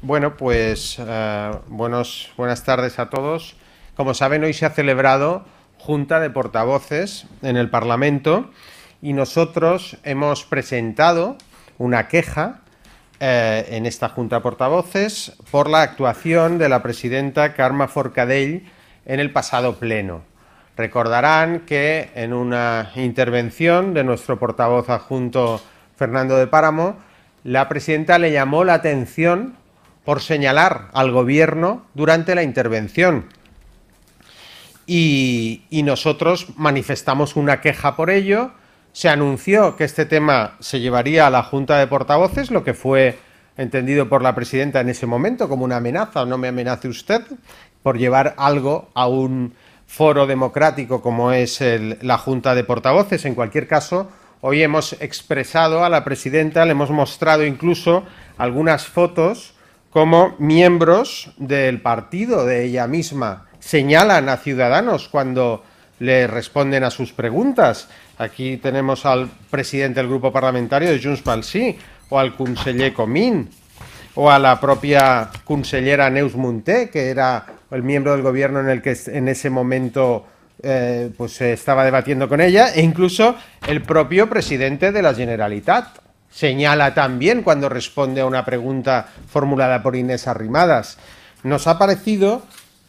Bueno, pues eh, buenos, buenas tardes a todos. Como saben, hoy se ha celebrado Junta de Portavoces en el Parlamento y nosotros hemos presentado una queja eh, en esta Junta de Portavoces por la actuación de la presidenta Carma Forcadell en el pasado pleno. Recordarán que en una intervención de nuestro portavoz adjunto Fernando de Páramo, la presidenta le llamó la atención por señalar al gobierno durante la intervención. Y, nosotros manifestamos una queja por ello. Se anunció que este tema se llevaría a la Junta de Portavoces, lo que fue entendido por la presidenta en ese momento como una amenaza, no me amenace usted, por llevar algo a un foro democrático como es la Junta de Portavoces. En cualquier caso, hoy hemos expresado a la presidenta, le hemos mostrado incluso algunas fotos como miembros del partido de ella misma señalan a ciudadanos cuando le responden a sus preguntas. Aquí tenemos al presidente del grupo parlamentario de Junts pel Sí, o al conseller Comín, o a la propia consellera Neus Munté, que era el miembro del gobierno en el que en ese momento eh, pues se estaba debatiendo con ella, e incluso el propio presidente de la Generalitat señala también cuando responde a una pregunta formulada por Inés Arrimadas. Nos ha parecido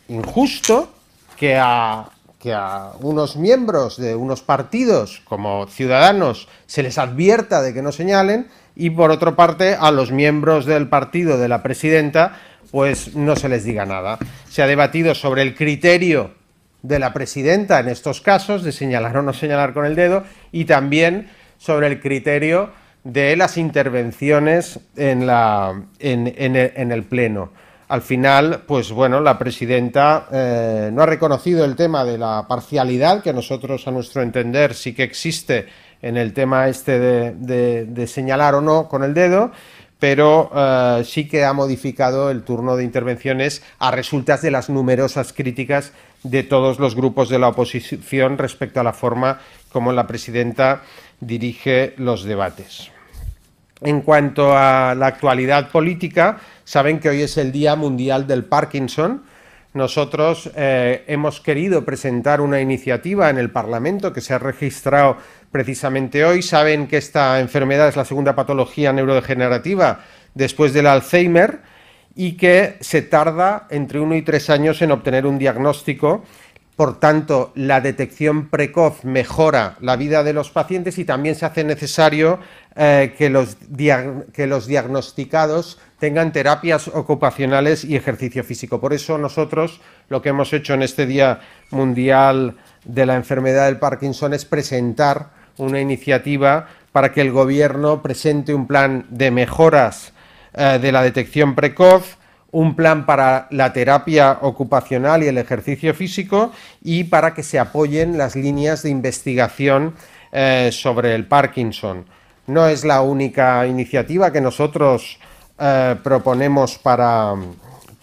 injusto que a, que a unos miembros de unos partidos como ciudadanos se les advierta de que no señalen y por otra parte a los miembros del partido de la presidenta pues no se les diga nada. Se ha debatido sobre el criterio de la presidenta en estos casos de señalar o no señalar con el dedo y también sobre el criterio de las intervenciones en, el, Pleno. Al final, pues bueno, la presidenta eh, no ha reconocido el tema de la parcialidad, que nosotros, a nuestro entender, sí que existe en el tema este de, señalar o no con el dedo, pero eh, sí que ha modificado el turno de intervenciones a resultas de las numerosas críticas de todos los grupos de la oposición respecto a la forma como la presidenta dirige los debates. En cuanto a la actualidad política, saben que hoy es el Día Mundial del Parkinson. Nosotros eh, hemos querido presentar una iniciativa en el Parlamento que se ha registrado precisamente hoy. Saben que esta enfermedad es la segunda patología neurodegenerativa después del Alzheimer y que se tarda entre uno y tres años en obtener un diagnóstico por tanto, la detección precoz mejora la vida de los pacientes y también se hace necesario eh, que, los diagnosticados tengan terapias ocupacionales y ejercicio físico. Por eso nosotros lo que hemos hecho en este Día Mundial de la Enfermedad del Parkinson es presentar una iniciativa para que el Gobierno presente un plan de mejoras eh, de la detección precoz un plan para la terapia ocupacional y el ejercicio físico y para que se apoyen las líneas de investigación eh, sobre el Parkinson. No es la única iniciativa que nosotros eh, proponemos para,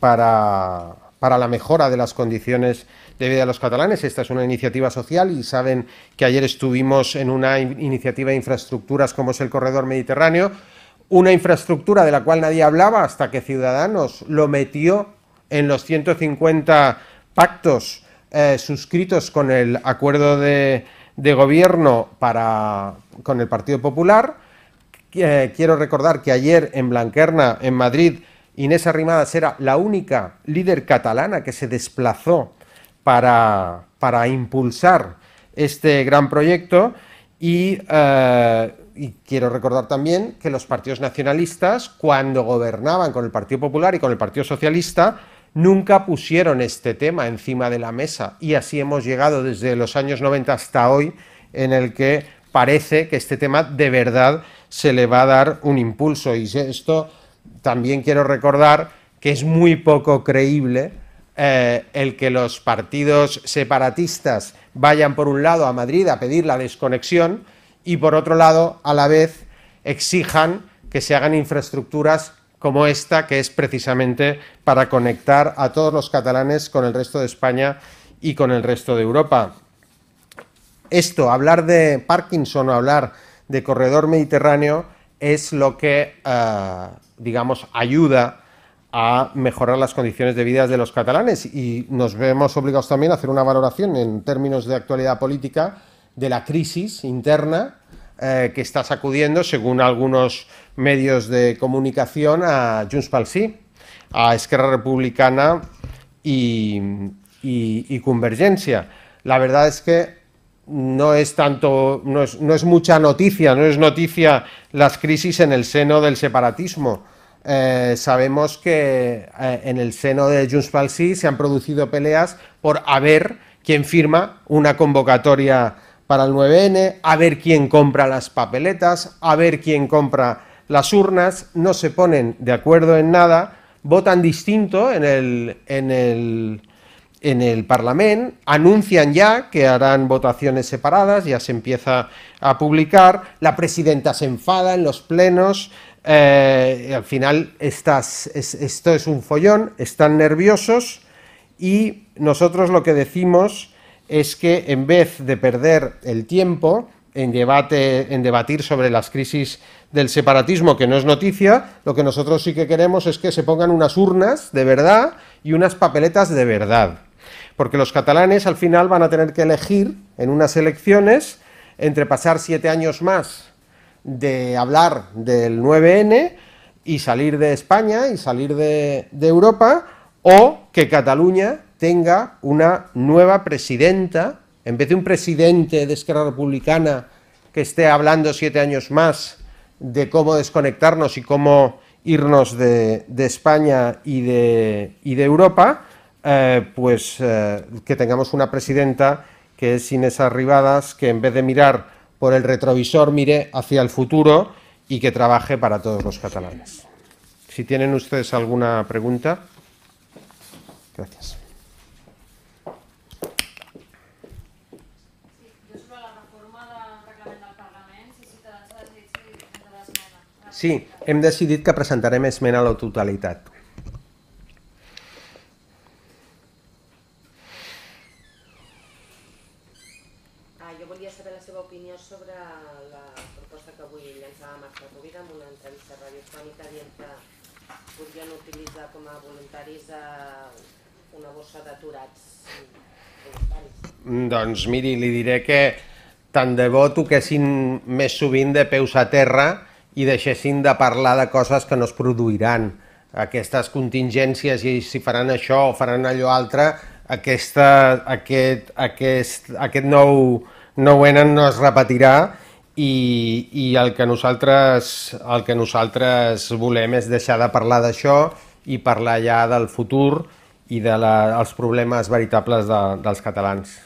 la mejora de las condiciones de vida de los catalanes. Esta es una iniciativa social y saben que ayer estuvimos en una iniciativa de infraestructuras como es el Corredor Mediterráneo una infraestructura de la cual nadie hablaba hasta que Ciudadanos lo metió en los 150 pactos eh, suscritos con el acuerdo de, gobierno para, con el Partido Popular. Eh, quiero recordar que ayer en Blanquerna, en Madrid, Inés Arrimadas era la única líder catalana que se desplazó para, para impulsar este gran proyecto y eh, y quiero recordar también que los partidos nacionalistas, cuando gobernaban con el Partido Popular y con el Partido Socialista, nunca pusieron este tema encima de la mesa. Y así hemos llegado desde los años 90 hasta hoy, en el que parece que este tema de verdad se le va a dar un impulso. Y esto también quiero recordar que es muy poco creíble eh, el que los partidos separatistas vayan por un lado a Madrid a pedir la desconexión y por otro lado, a la vez, exijan que se hagan infraestructuras como esta, que es precisamente para conectar a todos los catalanes con el resto de España y con el resto de Europa. Esto, hablar de Parkinson o hablar de corredor mediterráneo, es lo que, eh, digamos, ayuda a mejorar las condiciones de vida de los catalanes y nos vemos obligados también a hacer una valoración en términos de actualidad política de la crisis interna eh, que está sacudiendo, según algunos medios de comunicación, a Junts pel a Esquerra Republicana y, y, Convergencia. La verdad es que no es tanto, no es, mucha noticia, no es noticia las crisis en el seno del separatismo. Eh, sabemos que eh, en el seno de Junts pel se han producido peleas por haber quien firma una convocatoria para el 9N, a ver quién compra las papeletas, a ver quién compra las urnas, no se ponen de acuerdo en nada, votan distinto en el, en el, en el Parlamento, anuncian ya que harán votaciones separadas, ya se empieza a publicar, la presidenta se enfada en los plenos, eh, al final estás, esto es un follón, están nerviosos y nosotros lo que decimos es que en vez de perder el tiempo en, debatir sobre las crisis del separatismo, que no es noticia, lo que nosotros sí que queremos es que se pongan unas urnas de verdad y unas papeletas de verdad. Porque los catalanes al final van a tener que elegir en unas elecciones entre pasar siete años más de hablar del 9N y salir de España y salir de Europa, o que Cataluña tenga una nueva presidenta, en vez de un presidente de Esquerra Republicana que esté hablando siete años más de cómo desconectarnos y cómo irnos de, España y de, Europa, eh, pues eh, que tengamos una presidenta que es esas Arribadas, que en vez de mirar por el retrovisor mire hacia el futuro y que trabaje para todos los catalanes. Si tienen ustedes alguna pregunta. Gracias. Sí, hem decidit que presentarem esmena a la totalitat. Ah, jo volia saber la seva opinió sobre la proposta que avui llançava Marta Rovira en una entrevista radiofònica dient que podrien utilitzar com a voluntaris eh, una bossa d'aturats mm, doncs miri, li diré que tant de bo toquessin més sovint de peus a terra i deixessin de parlar de coses que no es produiran. Aquestes contingències, i si faran això o faran allò altre, aquesta, aquest, aquest, aquest nou, nou N no es repetirà i, i el, que nosaltres, el que nosaltres volem és deixar de parlar d'això i parlar ja del futur i dels de la, els problemes veritables de, dels catalans.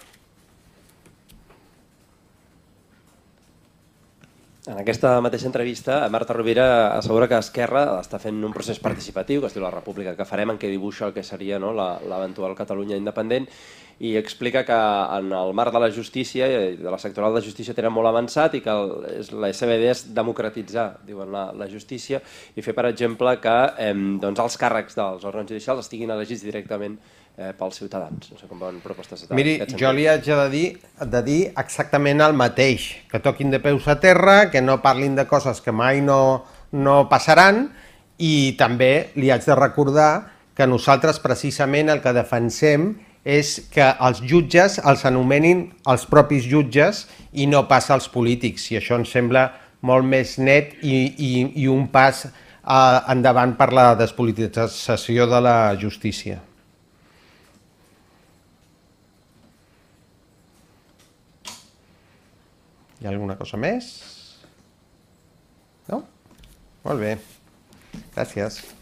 En aquesta mateixa entrevista, Marta Rovira assegura que Esquerra està fent un procés participatiu, que es diu la república que farem, en què dibuixa el que seria no, l'eventual Catalunya independent, i explica que en el marc de la justícia, eh, de la sectoral de justícia, tenen molt avançat i que el, la idea és democratitzar, diuen, la, la justícia, i fer, per exemple, que eh, doncs els càrrecs dels òrgans judicials estiguin elegits directament eh, pels ciutadans. No sé com veuen propostes de Miri, jo li haig de dir, de dir exactament el mateix, que toquin de peus a terra, que no parlin de coses que mai no, no passaran i també li haig de recordar que nosaltres precisament el que defensem és que els jutges els anomenin els propis jutges i no pas els polítics, i això ens sembla molt més net i, i, i un pas eh, endavant per la despolitització de la justícia. ¿Y alguna cosa más? No? vuelve, gracias.